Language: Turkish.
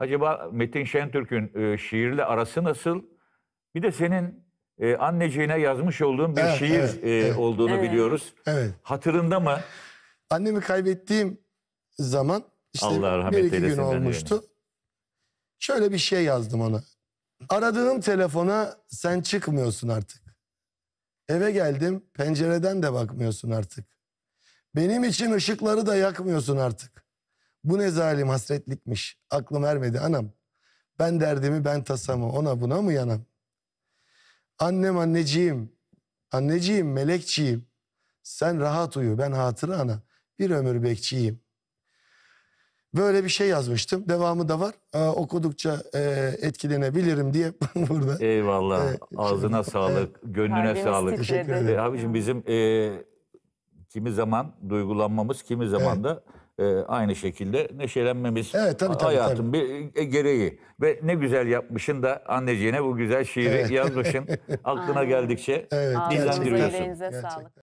Acaba Metin Şentürk'ün e, şiirle arası nasıl? Bir de senin e, anneciğine yazmış olduğun bir evet, şiir evet, e, evet. olduğunu evet. biliyoruz. Evet. Hatırında mı? Annemi kaybettiğim zaman işte Allah rahmet bir iki gün olmuştu. Yani. Şöyle bir şey yazdım ona. Aradığım telefona sen çıkmıyorsun artık. Eve geldim pencereden de bakmıyorsun artık. Benim için ışıkları da yakmıyorsun artık. Bu ne zalim hasretlikmiş. Aklım ermedi anam. Ben derdimi ben tasamı ona buna mı yanam? Annem anneciğim, anneciğim melekçiyim. Sen rahat uyu ben hatırı ana. Bir ömür bekçiyim. Böyle bir şey yazmıştım. Devamı da var. Ee, okudukça e, etkilenebilirim diye burada. Eyvallah. Ee, Ağzına şey, sağlık, e, gönlüne Kalbimiz sağlık. Teşekkür ederim. E, abicim bizim e, kimi zaman duygulanmamız, kimi zaman evet. da e, aynı şekilde neşelenmemiz evet, tabii, tabii, hayatın tabii. bir e, gereği. Ve ne güzel yapmışın da anneciğine bu güzel şiiri evet. yazmışın. Aklına geldikçe evet, dillendiriyorsun. Gerçekten.